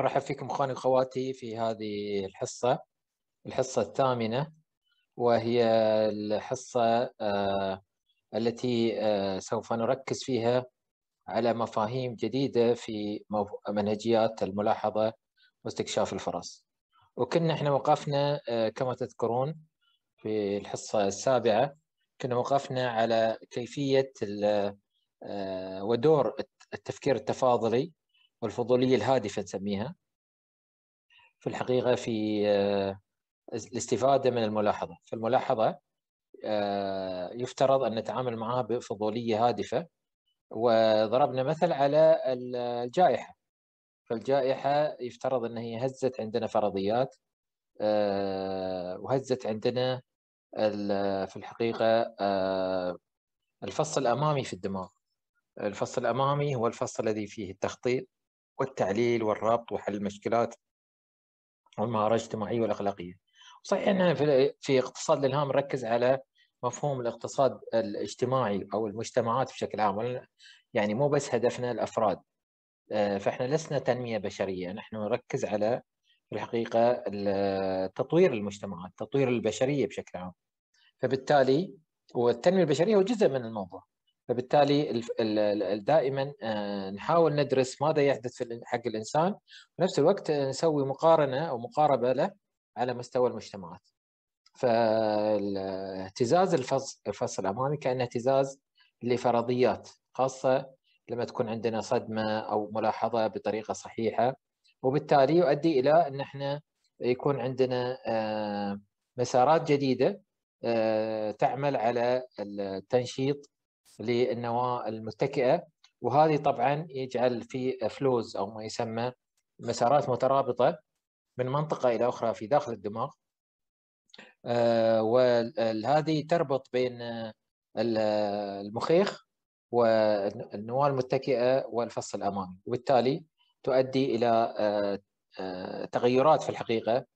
برحب فيكم إخواني وأخواتي في هذه الحصة الحصة الثامنة وهي الحصة آه، التي آه، سوف نركز فيها على مفاهيم جديدة في منهجيات الملاحظة واستكشاف الفرص وكنا احنا وقفنا آه، كما تذكرون في الحصة السابعة كنا وقفنا على كيفية ودور التفكير التفاضلي والفضولية الهادفة نسميها في الحقيقة في آه، الاستفادة من الملاحظة فالملاحظة آه، يفترض أن نتعامل معها بفضولية هادفة وضربنا مثل على الجائحة فالجائحة يفترض أن هي هزت عندنا فرضيات آه، وهزت عندنا في الحقيقة الفص الأمامي في الدماغ الفص الأمامي هو الفص الذي فيه التخطيط والتعليل والربط وحل المشكلات والمهارات الاجتماعيه والاخلاقيه. صحيح اننا في اقتصاد الالهام نركز على مفهوم الاقتصاد الاجتماعي او المجتمعات بشكل عام يعني مو بس هدفنا الافراد آه، فاحنا لسنا تنميه بشريه نحن نركز على في الحقيقه تطوير المجتمعات تطوير البشريه بشكل عام فبالتالي والتنميه البشريه هو جزء من الموضوع فبالتالي دائما آه، نحاول ندرس ماذا يحدث في حق الانسان ونفس الوقت نسوي مقارنه او مقاربه له على مستوى المجتمعات. فاهتزاز الفصل, الفص الامامي كانه اهتزاز لفرضيات خاصه لما تكون عندنا صدمه او ملاحظه بطريقه صحيحه وبالتالي يؤدي الى ان احنا يكون عندنا آه، مسارات جديده آه، تعمل على التنشيط للنواه المتكئه وهذه طبعا يجعل في فلوز او ما يسمى مسارات مترابطه من منطقه الى اخرى في داخل الدماغ آه، وهذه تربط بين آه، المخيخ والنواه المتكئه والفص الامامي وبالتالي تؤدي الى آه، تغيرات في الحقيقه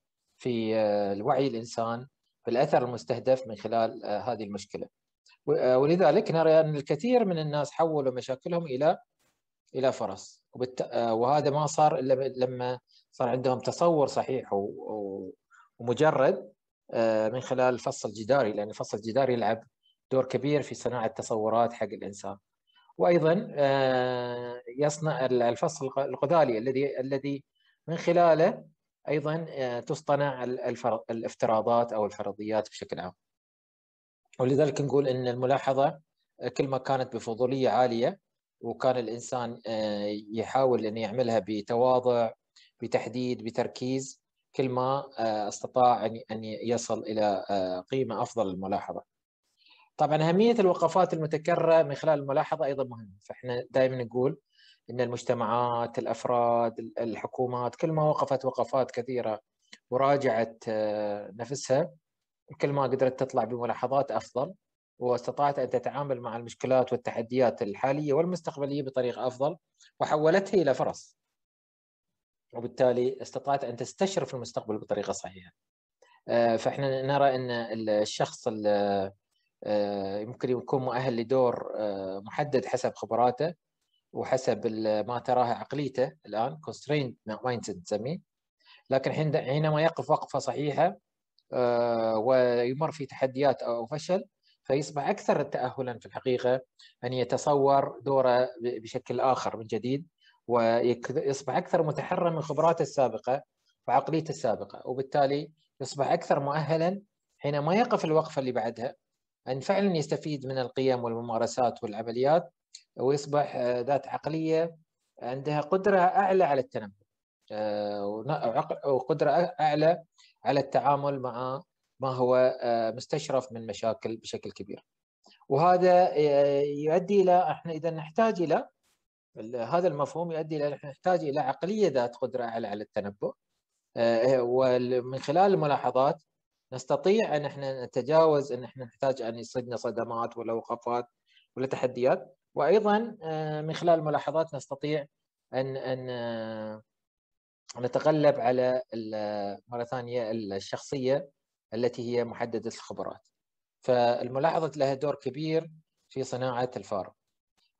في الوعي الانسان في الاثر المستهدف من خلال هذه المشكله. آه، ولذلك نرى أن الكثير من الناس حولوا مشاكلهم إلى إلى فرص آه، وهذا ما صار إلا لما صار عندهم تصور صحيح ومجرد آه، من خلال الفص الجداري لأن الفص الجداري يلعب دور كبير في صناعة تصورات حق الإنسان وأيضا يصنع الفص الغذالي الذي الذي من خلاله أيضا تصطنع الافتراضات أو الفرضيات بشكل عام ولذلك نقول ان الملاحظه كل ما كانت بفضوليه عاليه وكان الانسان آه، يحاول ان يعملها بتواضع بتحديد بتركيز كل ما آه، استطاع ان يصل الى آه، قيمه افضل للملاحظه. طبعا اهميه الوقفات المتكرره من خلال الملاحظه ايضا مهمه، فاحنا دائما نقول ان المجتمعات، الافراد، الحكومات كل ما وقفت وقفات كثيره وراجعت نفسها كل ما قدرت تطلع بملاحظات افضل واستطاعت ان تتعامل مع المشكلات والتحديات الحاليه والمستقبليه بطريقه افضل وحولتها الى فرص. وبالتالي استطاعت ان تستشرف المستقبل بطريقه صحيحه. آه، فاحنا نرى ان الشخص آه، يمكن يكون مؤهل لدور آه، محدد حسب خبراته وحسب ما تراه عقليته الان كونسترينت mindset نسميه لكن حينما يقف وقفه صحيحه آه، ويمر في تحديات او فشل فيصبح اكثر تاهلا في الحقيقه ان يتصور دوره بشكل اخر من جديد ويصبح اكثر متحرا من خبراته السابقه وعقليته السابقه وبالتالي يصبح اكثر مؤهلا حينما يقف الوقفه اللي بعدها ان فعلا يستفيد من القيم والممارسات والعمليات ويصبح آه، ذات عقليه عندها قدره اعلى على التنمي آه، وقدره اعلى على التعامل مع ما هو آه، مستشرف من مشاكل بشكل كبير وهذا آه، يؤدي الى احنا اذا نحتاج الى هذا المفهوم يؤدي الى احنا نحتاج الى عقليه ذات قدره على على التنبؤ آه، ومن خلال الملاحظات نستطيع ان احنا نتجاوز ان احنا نحتاج ان يصيدنا صدمات ولا وقفات ولا تحديات وايضا من خلال الملاحظات نستطيع ان ان نتغلب على مرة ثانية الشخصية التي هي محددة الخبرات فالملاحظة لها دور كبير في صناعة الفارق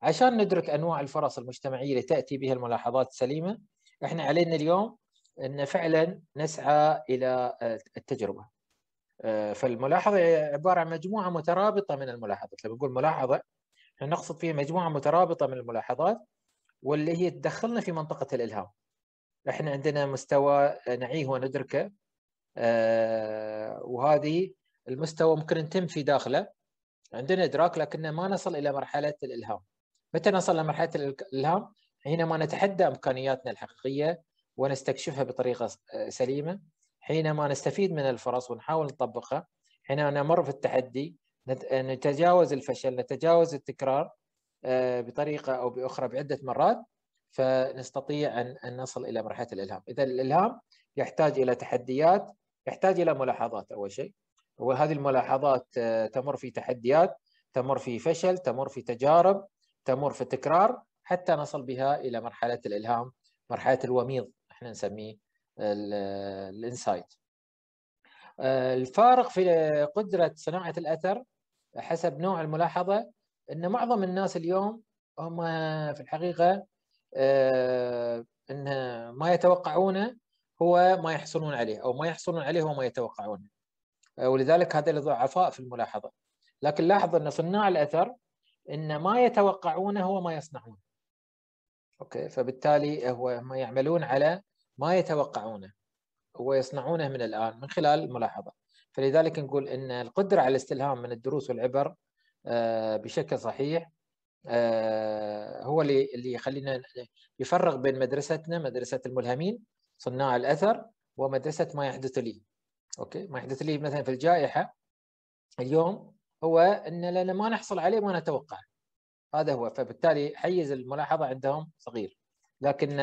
عشان ندرك أنواع الفرص المجتمعية اللي تأتي بها الملاحظات السليمة احنا علينا اليوم أن فعلا نسعى إلى آه، التجربة آه، فالملاحظة عبارة عن مجموعة مترابطة من الملاحظات لما نقول ملاحظة نقصد فيها مجموعة مترابطة من الملاحظات واللي هي تدخلنا في منطقة الإلهام احنا عندنا مستوى آه، نعيه وندركه آه، وهذه المستوى ممكن نتم في داخله عندنا ادراك لكن ما نصل الى مرحله الالهام متى نصل لمرحله الالهام حينما نتحدى امكانياتنا الحقيقيه ونستكشفها بطريقه آه، سليمه حينما نستفيد من الفرص ونحاول نطبقها حينما نمر في التحدي نتجاوز الفشل نتجاوز التكرار بطريقه او باخرى بعده مرات فنستطيع ان ان نصل الى مرحله الالهام، اذا الالهام يحتاج الى تحديات، يحتاج الى ملاحظات اول شيء. وهذه الملاحظات آه، تمر في تحديات، تمر في فشل، تمر في تجارب، تمر في تكرار حتى نصل بها الى مرحله الالهام، مرحله الوميض احنا نسميه آه، آه، الانسايت. الفارق في قدره صناعه الاثر حسب نوع الملاحظه ان معظم الناس اليوم هم في الحقيقه آه، ان ما يتوقعونه هو ما يحصلون عليه او ما يحصلون عليه هو ما يتوقعونه آه، ولذلك هذا ضعفاء في الملاحظه لكن لاحظ ان صناع الاثر ان ما يتوقعونه هو ما يصنعونه اوكي فبالتالي هو ما يعملون على ما يتوقعونه ويصنعونه من الان من خلال الملاحظه فلذلك نقول ان القدره على الاستلهام من الدروس والعبر آه، بشكل صحيح آه، هو اللي اللي يخلينا يفرق بين مدرستنا مدرسه الملهمين صناع الاثر ومدرسه ما يحدث لي اوكي ما يحدث لي مثلا في الجائحه اليوم هو ان لنا ما نحصل عليه ما نتوقع هذا هو فبالتالي حيز الملاحظه عندهم صغير لكن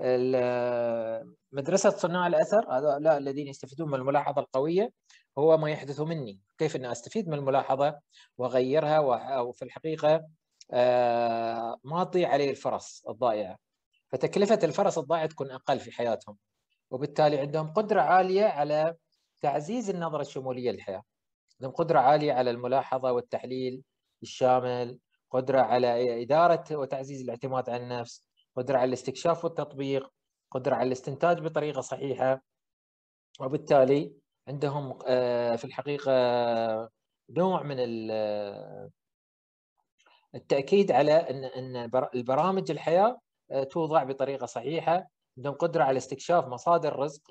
آه، مدرسة صناع الأثر هؤلاء الذين يستفيدون من الملاحظة القوية هو ما يحدث مني كيف أن أستفيد من الملاحظة وأغيرها وفي الحقيقة آه، ما تضيع عليه الفرص الضائعه فتكلفه الفرص الضائعه تكون اقل في حياتهم وبالتالي عندهم قدره عاليه على تعزيز النظره الشموليه للحياه عندهم قدره عاليه على الملاحظه والتحليل الشامل قدره على اداره وتعزيز الاعتماد على النفس قدره على الاستكشاف والتطبيق قدره على الاستنتاج بطريقه صحيحه وبالتالي عندهم آه، في الحقيقه نوع من التاكيد على ان ان البرامج الحياه آه، توضع بطريقه صحيحه بدون قدره على استكشاف مصادر الرزق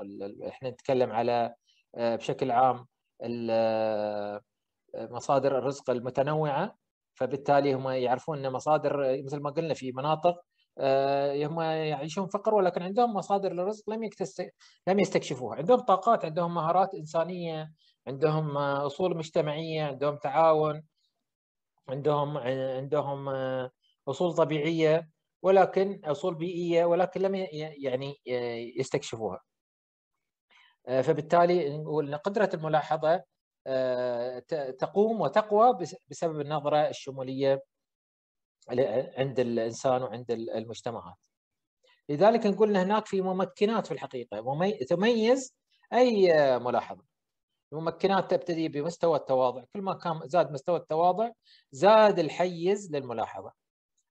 احنا نتكلم على آه، بشكل عام آه، مصادر الرزق المتنوعه فبالتالي هم يعرفون ان مصادر مثل ما قلنا في مناطق هم يعيشون فقر ولكن عندهم مصادر للرزق لم لم يستكشفوها، عندهم طاقات، عندهم مهارات انسانيه، عندهم اصول مجتمعيه، عندهم تعاون، عندهم عندهم آه، اصول طبيعيه ولكن اصول بيئيه ولكن لم يعني آه، يستكشفوها. آه، فبالتالي نقول ان قدره الملاحظه تقوم وتقوى بسبب النظره الشموليه عند الانسان وعند المجتمعات. لذلك نقول ان هناك في ممكنات في الحقيقه تميز اي ملاحظه. الممكنات تبتدي بمستوى التواضع كل ما كان زاد مستوى التواضع زاد الحيز للملاحظه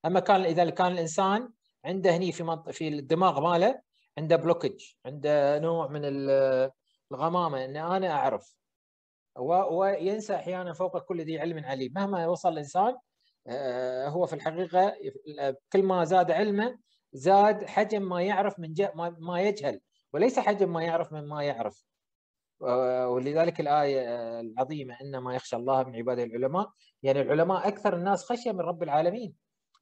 اما كان اذا كان الانسان عنده هني في منط... في الدماغ ماله عنده بلوكج عنده نوع من الغمامه ان انا اعرف و... وينسى احيانا فوق كل ذي علم عليم مهما وصل الانسان آه، هو في الحقيقه كل ما زاد علمه زاد حجم ما يعرف من ج... ما يجهل وليس حجم ما يعرف من ما يعرف آه، ولذلك الآية العظيمة إنما يخشى الله من عباده العلماء يعني العلماء أكثر الناس خشية من رب العالمين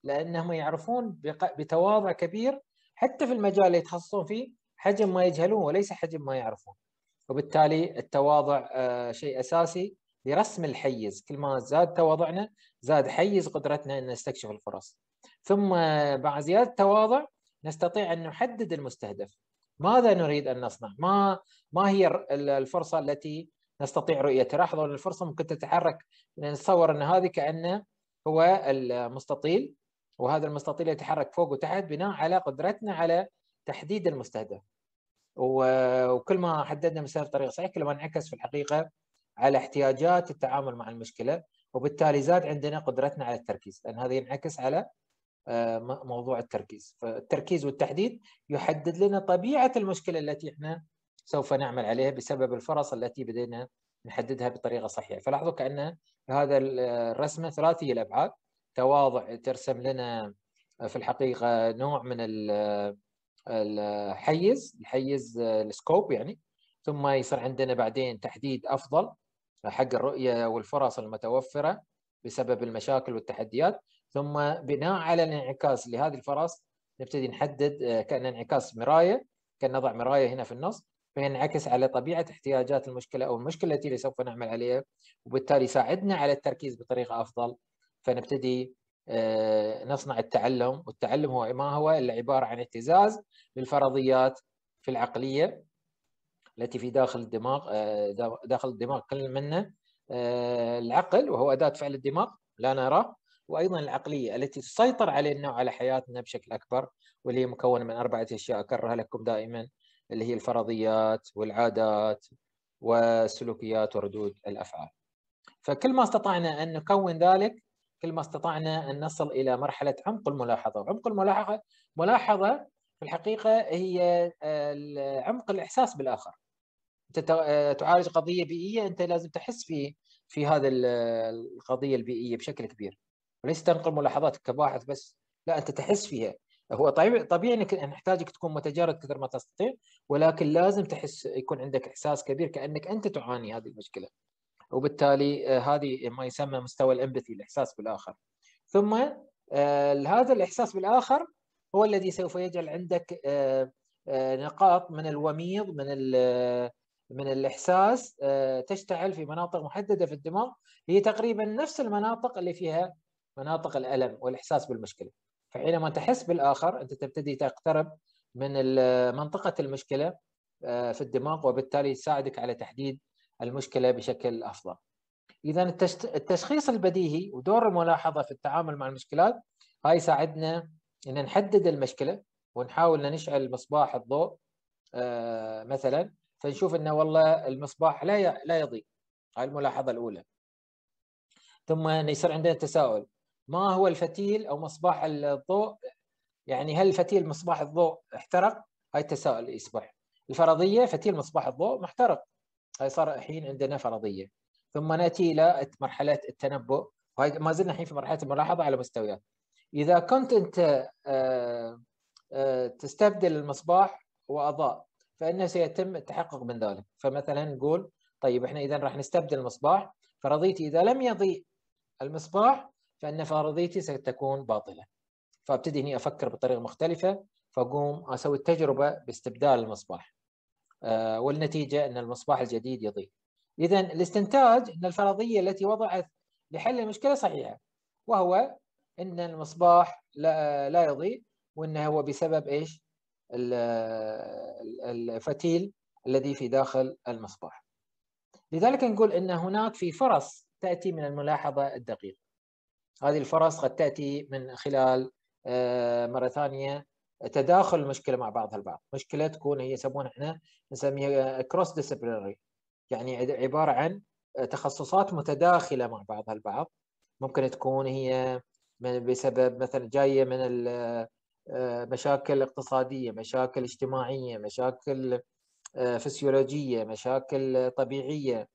لأنهم يعرفون بتواضع كبير حتى في المجال اللي يتخصصون فيه حجم ما يجهلون وليس حجم ما يعرفون وبالتالي التواضع آه، شيء أساسي لرسم الحيز كل ما زاد تواضعنا زاد حيز قدرتنا أن نستكشف الفرص ثم مع زيادة التواضع نستطيع أن نحدد المستهدف ماذا نريد ان نصنع؟ ما ما هي الفرصه التي نستطيع رؤيتها؟ لاحظوا ان الفرصه ممكن تتحرك نتصور ان هذه كانه هو المستطيل وهذا المستطيل يتحرك فوق وتحت بناء على قدرتنا على تحديد المستهدف. وكل ما حددنا مسار بطريقه صحيحه كل ما انعكس في الحقيقه على احتياجات التعامل مع المشكله وبالتالي زاد عندنا قدرتنا على التركيز لان هذا ينعكس على آه، موضوع التركيز فالتركيز والتحديد يحدد لنا طبيعة المشكلة التي احنا سوف نعمل عليها بسبب الفرص التي بدينا نحددها بطريقة صحيحة فلاحظوا كأن هذا الرسمة ثلاثية الأبعاد تواضع ترسم لنا في الحقيقة نوع من الحيز الحيز آه، السكوب يعني ثم يصير عندنا بعدين تحديد أفضل حق الرؤية والفرص المتوفرة بسبب المشاكل والتحديات ثم بناء على الانعكاس لهذه الفرص نبتدي نحدد آه، كان انعكاس مرايه كان نضع مرايه هنا في النص فينعكس على طبيعه احتياجات المشكله او المشكله التي سوف نعمل عليها وبالتالي يساعدنا على التركيز بطريقه افضل فنبتدي آه، نصنع التعلم والتعلم هو ما هو الا عباره عن اهتزاز للفرضيات في العقليه التي في داخل الدماغ آه، داخل الدماغ كل منا العقل وهو اداه فعل الدماغ لا نراه وايضا العقليه التي تسيطر علينا وعلى حياتنا بشكل اكبر واللي هي مكونه من اربعه اشياء اكررها لكم دائما اللي هي الفرضيات والعادات والسلوكيات وردود الافعال. فكل ما استطعنا ان نكون ذلك كل ما استطعنا ان نصل الى مرحله عمق الملاحظه، وعمق الملاحظه ملاحظه في الحقيقه هي آه، عمق الاحساس بالاخر. انت آه، تعالج قضيه بيئيه انت لازم تحس في في هذا القضيه البيئيه بشكل كبير. وليس تنقل ملاحظاتك كباحث بس لا انت تحس فيها هو طبيعي طبيعي انك نحتاجك تكون متجرد كثر ما تستطيع ولكن لازم تحس يكون عندك احساس كبير كانك انت تعاني هذه المشكله وبالتالي آه، هذه ما يسمى مستوى الامبثي الاحساس بالاخر ثم آه، هذا الاحساس بالاخر هو الذي سوف يجعل عندك آه، نقاط من الوميض من من الاحساس تشتعل في مناطق محدده في الدماغ هي تقريبا نفس المناطق اللي فيها مناطق الالم والاحساس بالمشكله فحينما تحس بالاخر انت تبتدي تقترب من منطقه المشكله آه، في الدماغ وبالتالي يساعدك على تحديد المشكله بشكل افضل. اذا التشخيص البديهي ودور الملاحظه في التعامل مع المشكلات هاي يساعدنا ان نحدد المشكله ونحاول ان نشعل مصباح الضوء آه، مثلا فنشوف انه والله المصباح لا لا يضيء هاي الملاحظه الاولى. ثم يصير عندنا تساؤل ما هو الفتيل او مصباح الضوء يعني هل فتيل مصباح الضوء احترق؟ هاي التساؤل يصبح الفرضيه فتيل مصباح الضوء محترق هاي صار الحين عندنا فرضيه ثم ناتي الى مرحله التنبؤ وهي ما زلنا الحين في مرحله الملاحظه على مستويات اذا كنت انت آه، آه، تستبدل المصباح واضاء فانه سيتم التحقق من ذلك فمثلا نقول طيب احنا اذا راح نستبدل المصباح فرضيتي اذا لم يضيء المصباح فان فرضيتي ستكون باطله فابتدي هنا افكر بطريقه مختلفه فاقوم اسوي التجربه باستبدال المصباح آه، والنتيجه ان المصباح الجديد يضيء اذا الاستنتاج ان الفرضيه التي وضعت لحل المشكله صحيحه وهو ان المصباح لا, لا يضيء وانه هو بسبب ايش الفتيل الذي في داخل المصباح لذلك نقول ان هناك في فرص تاتي من الملاحظه الدقيقه هذه الفرص قد تاتي من خلال آه، مره ثانيه تداخل المشكله مع بعضها البعض، مشكله تكون هي يسمونها احنا نسميها كروس ديسيبلينري يعني عباره عن تخصصات متداخله مع بعضها البعض ممكن تكون هي بسبب مثلا جايه من آه، مشاكل اقتصاديه، مشاكل اجتماعيه، مشاكل آه، فسيولوجيه، مشاكل طبيعيه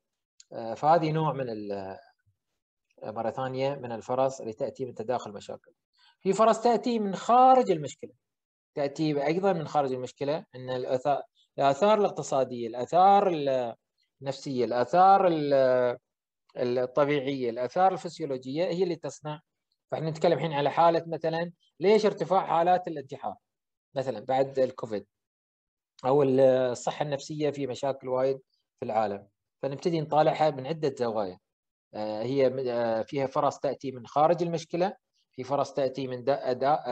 فهذه نوع من مرة ثانية من الفرص اللي تأتي من تداخل مشاكل في فرص تأتي من خارج المشكلة تأتي أيضا من خارج المشكلة أن الأثار, الآثار الاقتصادية الآثار النفسية الآثار الطبيعية الآثار الفسيولوجية هي اللي تصنع فاحنا نتكلم الحين على حالة مثلا ليش ارتفاع حالات الانتحار مثلا بعد الكوفيد أو الصحة النفسية في مشاكل وايد في العالم فنبتدي نطالعها من عدة زوايا آه، هي آه، فيها فرص تاتي من خارج المشكله في فرص تاتي من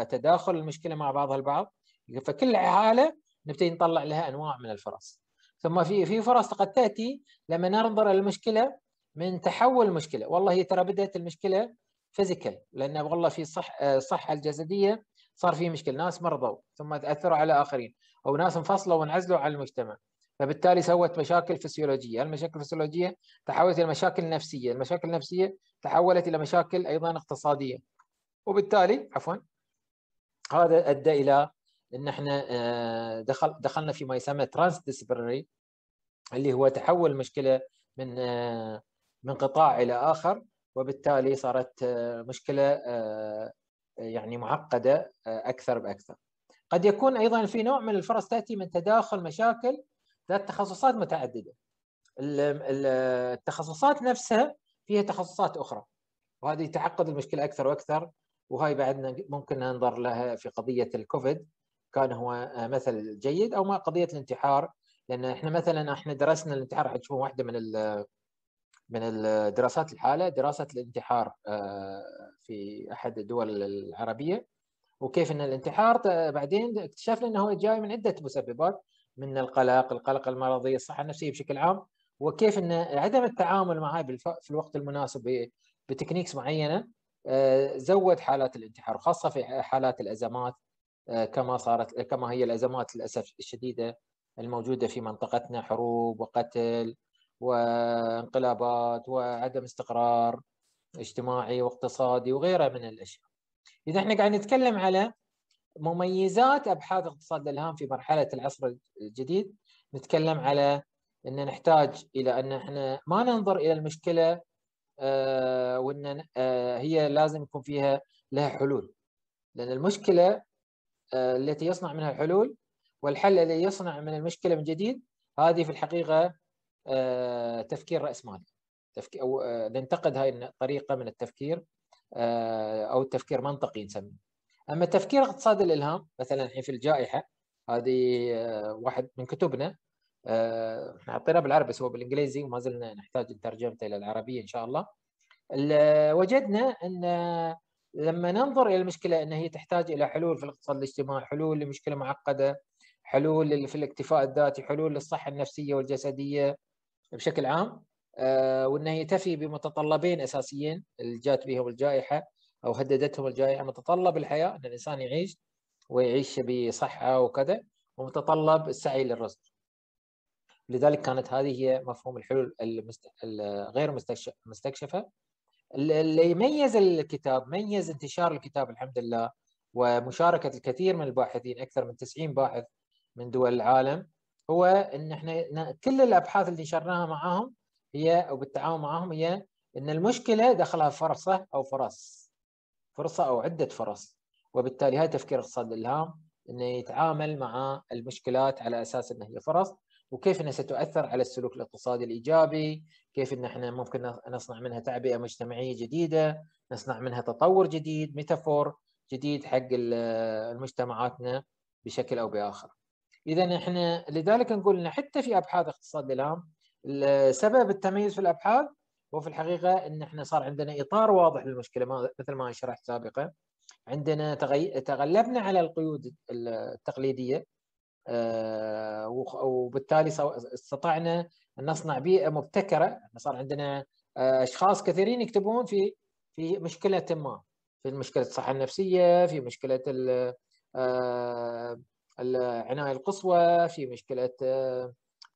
تداخل المشكله مع بعضها البعض فكل حاله نبتدي نطلع لها انواع من الفرص ثم في في فرص قد تاتي لما ننظر للمشكله من تحول المشكله والله هي ترى بدات المشكله فيزيكال لان والله في صح الصحه آه، الجسديه صار في مشكله ناس مرضوا ثم تاثروا على اخرين او ناس انفصلوا وانعزلوا عن المجتمع فبالتالي سوت مشاكل فسيولوجيه، المشاكل الفسيولوجيه تحولت الى مشاكل نفسيه، المشاكل النفسيه تحولت الى مشاكل ايضا اقتصاديه. وبالتالي عفوا هذا ادى الى ان احنا آه، دخل دخلنا فيما يسمى ترانس ديسبرري اللي هو تحول المشكله من آه، من قطاع الى اخر وبالتالي صارت آه، مشكله يعني معقده اكثر باكثر. قد يكون ايضا في نوع من الفرص تاتي من تداخل مشاكل ذات تخصصات متعدده التخصصات نفسها فيها تخصصات اخرى وهذه تعقد المشكله اكثر واكثر وهاي بعدنا ممكن ننظر لها في قضيه الكوفيد كان هو آه، مثل جيد او ما قضيه الانتحار لان احنا مثلا احنا درسنا الانتحار راح تشوفون واحده من من الدراسات الحاله دراسه الانتحار آه، في احد الدول العربيه وكيف ان الانتحار آه، بعدين اكتشفنا انه هو جاي من عده مسببات من القلق القلق المرضي الصحه النفسيه بشكل عام وكيف ان عدم التعامل معها في الوقت المناسب بتكنيكس معينه آه، زود حالات الانتحار وخاصه في حالات الازمات آه، كما صارت كما هي الازمات للاسف الشديده الموجوده في منطقتنا حروب وقتل وانقلابات وعدم استقرار اجتماعي واقتصادي وغيره من الاشياء. اذا احنا قاعد نتكلم على مميزات ابحاث اقتصاد الالهام في مرحله العصر الجديد نتكلم على ان نحتاج الى ان احنا ما ننظر الى المشكله آه، وان آه، هي لازم يكون فيها لها حلول لان المشكله آه، التي يصنع منها الحلول والحل الذي يصنع من المشكله من جديد هذه في الحقيقه تفكير راسمالي تفكير او ننتقد هاي الطريقه من التفكير او التفكير منطقي نسميه اما تفكير اقتصاد الالهام مثلا الحين في الجائحه هذه آه، واحد من كتبنا احنا آه، اعطيناه بالعربي بس هو بالانجليزي وما زلنا نحتاج ترجمته الى العربيه ان شاء الله آه، وجدنا ان لما ننظر الى المشكله ان هي تحتاج الى حلول في الاقتصاد الاجتماعي حلول لمشكله معقده حلول في الاكتفاء الذاتي حلول للصحه النفسيه والجسديه بشكل عام وان هي تفي بمتطلبين اساسيين اللي جات بهم الجائحه او هددتهم الجائعه يعني متطلب الحياه ان الانسان يعيش ويعيش بصحه وكذا ومتطلب السعي للرزق. لذلك كانت هذه هي مفهوم الحلول الغير مستكشفه. اللي يميز الكتاب ميز انتشار الكتاب الحمد لله ومشاركه الكثير من الباحثين اكثر من 90 باحث من دول العالم هو ان احنا كل الابحاث اللي نشرناها معاهم هي وبالتعاون معاهم هي ان المشكله دخلها فرصه او فرص فرصه او عده فرص وبالتالي هذا تفكير اقتصاد الالهام انه يتعامل مع المشكلات على اساس انها هي فرص وكيف انها ستؤثر على السلوك الاقتصادي الايجابي، كيف ان احنا ممكن نصنع منها تعبئه مجتمعيه جديده، نصنع منها تطور جديد، ميتافور جديد حق مجتمعاتنا بشكل او باخر. اذا احنا لذلك نقول ان حتى في ابحاث اقتصاد الالهام سبب التميز في الابحاث وفي الحقيقه ان احنا صار عندنا اطار واضح للمشكله مثل ما شرحت سابقا عندنا تغي... تغلبنا على القيود التقليديه آه، وبالتالي استطعنا ان نصنع بيئه مبتكره صار عندنا آه، اشخاص كثيرين يكتبون في في مشكله ما في مشكله الصحه النفسيه في مشكله العنايه آه، القصوى في مشكله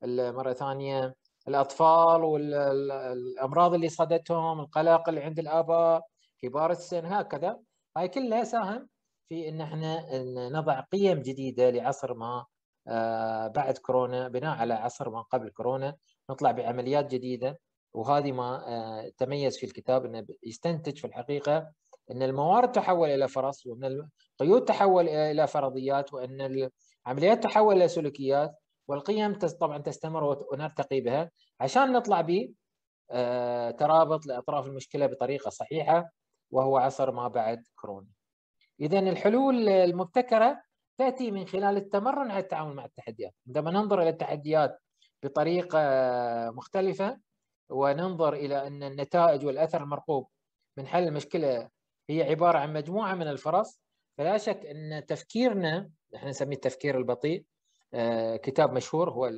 مره ثانيه الاطفال والامراض اللي صادتهم القلق اللي عند الاباء كبار السن هكذا هاي كلها ساهم في ان احنا نضع قيم جديده لعصر ما آه، بعد كورونا بناء على عصر ما قبل كورونا نطلع بعمليات جديده وهذه ما آه، تميز في الكتاب انه يستنتج في الحقيقه ان الموارد تحول الى فرص وان القيود تحول الى فرضيات وان العمليات تحول الى سلوكيات والقيم طبعا تستمر ونرتقي بها عشان نطلع ب آه، ترابط لاطراف المشكله بطريقه صحيحه وهو عصر ما بعد كورونا. اذا الحلول المبتكره تاتي من خلال التمرن على التعامل مع التحديات، عندما ننظر الى التحديات بطريقه مختلفه وننظر الى ان النتائج والاثر المرقوب من حل المشكله هي عباره عن مجموعه من الفرص فلا شك ان تفكيرنا احنا نسميه التفكير البطيء آه، كتاب مشهور هو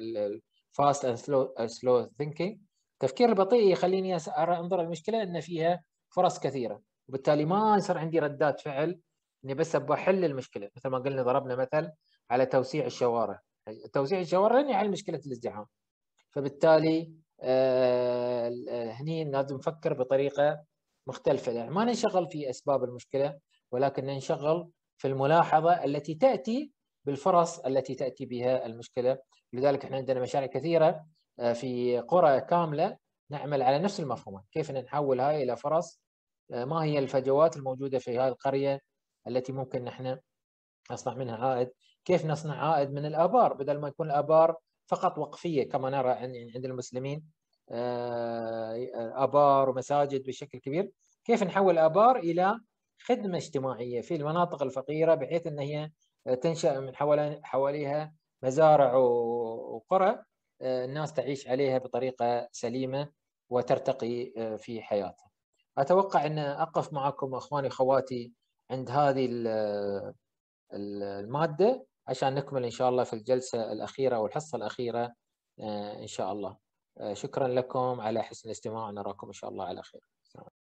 Fast and Slow, uh, Slow Thinking التفكير البطيء يخليني انظر المشكله ان فيها فرص كثيره وبالتالي ما يصير عندي ردات فعل اني بس ابغى احل المشكله مثل ما قلنا ضربنا مثل على توسيع الشوارع توسيع الشوارع يعني لن يحل مشكله الازدحام فبالتالي آه، آه، هني لازم نفكر بطريقه مختلفه يعني ما ننشغل في اسباب المشكله ولكن ننشغل في الملاحظه التي تاتي بالفرص التي تاتي بها المشكله لذلك احنا عندنا مشاريع كثيره آه، في قرى كامله نعمل على نفس المفهوم كيف نحول هاي الى فرص آه، ما هي الفجوات الموجوده في هذه القريه التي ممكن نحن نصنع منها عائد كيف نصنع عائد من الابار بدل ما يكون الابار فقط وقفيه كما نرى عند المسلمين آه، ابار ومساجد بشكل كبير كيف نحول الابار الى خدمه اجتماعيه في المناطق الفقيره بحيث ان هي تنشأ من حواليها مزارع وقرى آه، الناس تعيش عليها بطريقة سليمة وترتقي آه، في حياتها أتوقع أن أقف معكم أخواني أخواتي عند هذه المادة عشان نكمل إن شاء الله في الجلسة الأخيرة أو الحصة الأخيرة آه، إن شاء الله شكرا لكم على حسن الاستماع نراكم إن شاء الله على خير